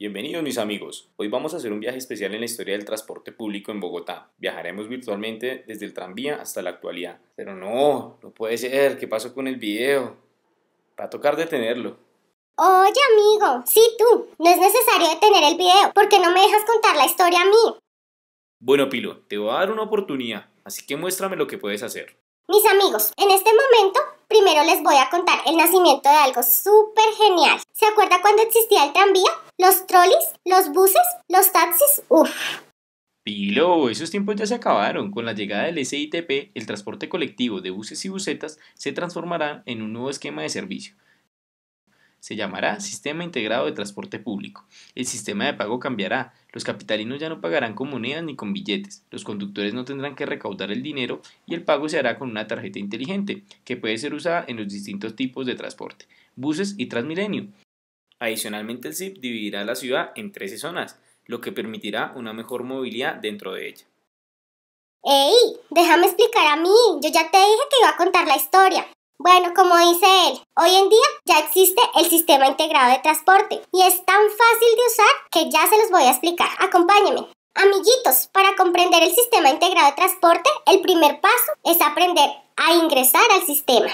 Bienvenidos mis amigos, hoy vamos a hacer un viaje especial en la historia del transporte público en Bogotá. Viajaremos virtualmente desde el tranvía hasta la actualidad. Pero no, no puede ser, ¿qué pasó con el video? Va a tocar detenerlo. Oye amigo, sí tú, no es necesario detener el video porque no me dejas contar la historia a mí. Bueno Pilo, te voy a dar una oportunidad, así que muéstrame lo que puedes hacer. Mis amigos, en este momento primero les voy a contar el nacimiento de algo súper genial. ¿Se acuerda cuando existía el tranvía? los trolis, los buses, los taxis, uff. Pilo, esos tiempos ya se acabaron. Con la llegada del SITP, el transporte colectivo de buses y busetas se transformará en un nuevo esquema de servicio. Se llamará Sistema Integrado de Transporte Público. El sistema de pago cambiará. Los capitalinos ya no pagarán con monedas ni con billetes. Los conductores no tendrán que recaudar el dinero y el pago se hará con una tarjeta inteligente, que puede ser usada en los distintos tipos de transporte, buses y Transmilenio. Adicionalmente, el ZIP dividirá la ciudad en 13 zonas, lo que permitirá una mejor movilidad dentro de ella. ¡Ey! Déjame explicar a mí. Yo ya te dije que iba a contar la historia. Bueno, como dice él, hoy en día ya existe el sistema integrado de transporte y es tan fácil de usar que ya se los voy a explicar. Acompáñenme. Amiguitos, para comprender el sistema integrado de transporte, el primer paso es aprender a ingresar al sistema.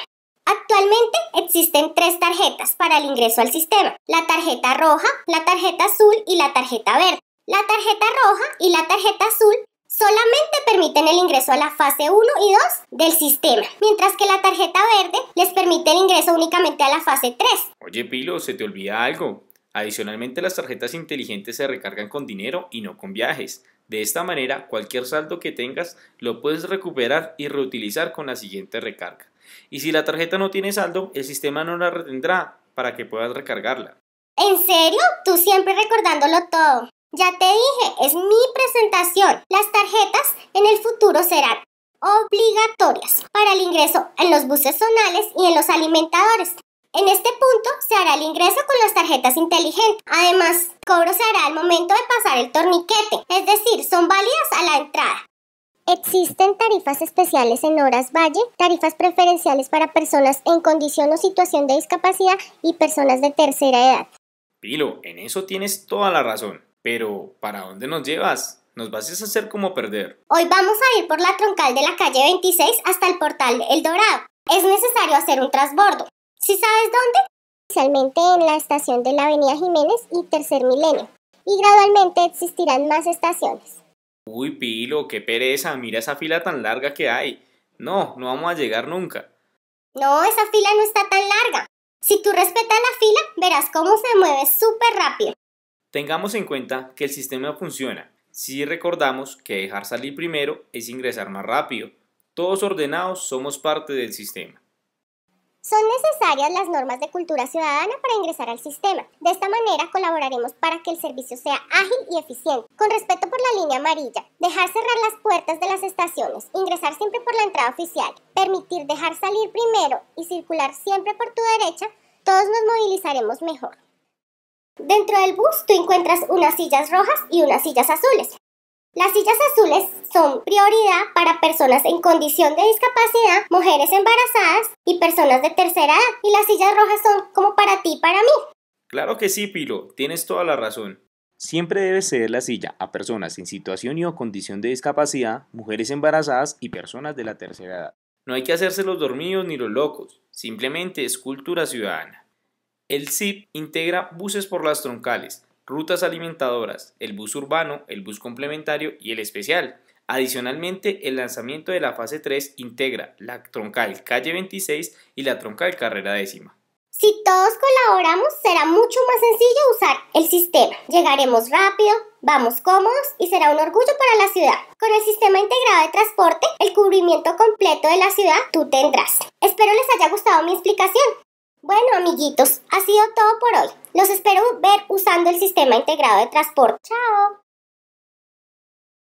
Actualmente existen tres tarjetas para el ingreso al sistema, la tarjeta roja, la tarjeta azul y la tarjeta verde. La tarjeta roja y la tarjeta azul solamente permiten el ingreso a la fase 1 y 2 del sistema, mientras que la tarjeta verde les permite el ingreso únicamente a la fase 3. Oye, Pilo, se te olvida algo. Adicionalmente, las tarjetas inteligentes se recargan con dinero y no con viajes. De esta manera, cualquier saldo que tengas lo puedes recuperar y reutilizar con la siguiente recarga. Y si la tarjeta no tiene saldo, el sistema no la retendrá para que puedas recargarla. ¿En serio? Tú siempre recordándolo todo. Ya te dije, es mi presentación. Las tarjetas en el futuro serán obligatorias para el ingreso en los buses zonales y en los alimentadores. En este punto se hará el ingreso con las tarjetas inteligentes. Además, cobro se hará al momento de pasar el torniquete, es decir, son válidas a la entrada. Existen tarifas especiales en horas valle, tarifas preferenciales para personas en condición o situación de discapacidad y personas de tercera edad. Pilo, en eso tienes toda la razón. Pero, ¿para dónde nos llevas? Nos vas a hacer como perder. Hoy vamos a ir por la troncal de la calle 26 hasta el portal El Dorado. Es necesario hacer un trasbordo. ¿Si ¿Sí sabes dónde? Inicialmente en la estación de la Avenida Jiménez y Tercer Milenio. Y gradualmente existirán más estaciones. Uy, Pilo, qué pereza, mira esa fila tan larga que hay. No, no vamos a llegar nunca. No, esa fila no está tan larga. Si tú respetas la fila, verás cómo se mueve súper rápido. Tengamos en cuenta que el sistema funciona. Si recordamos que dejar salir primero es ingresar más rápido. Todos ordenados somos parte del sistema. Son necesarias las normas de cultura ciudadana para ingresar al sistema. De esta manera colaboraremos para que el servicio sea ágil y eficiente. Con respeto por la línea amarilla, dejar cerrar las puertas de las estaciones, ingresar siempre por la entrada oficial, permitir dejar salir primero y circular siempre por tu derecha, todos nos movilizaremos mejor. Dentro del bus tú encuentras unas sillas rojas y unas sillas azules. Las sillas azules son prioridad para personas en condición de discapacidad, mujeres embarazadas y personas de tercera edad. Y las sillas rojas son como para ti y para mí. Claro que sí, Pilo, tienes toda la razón. Siempre debe ceder la silla a personas en situación y o condición de discapacidad, mujeres embarazadas y personas de la tercera edad. No hay que hacerse los dormidos ni los locos, simplemente es cultura ciudadana. El zip integra buses por las troncales, rutas alimentadoras, el bus urbano, el bus complementario y el especial. Adicionalmente, el lanzamiento de la fase 3 integra la troncal calle 26 y la troncal carrera décima. Si todos colaboramos, será mucho más sencillo usar el sistema. Llegaremos rápido, vamos cómodos y será un orgullo para la ciudad. Con el sistema integrado de transporte, el cubrimiento completo de la ciudad, tú tendrás. Espero les haya gustado mi explicación. Bueno, amiguitos, ha sido todo por hoy. Los espero ver usando el sistema integrado de transporte. ¡Chao!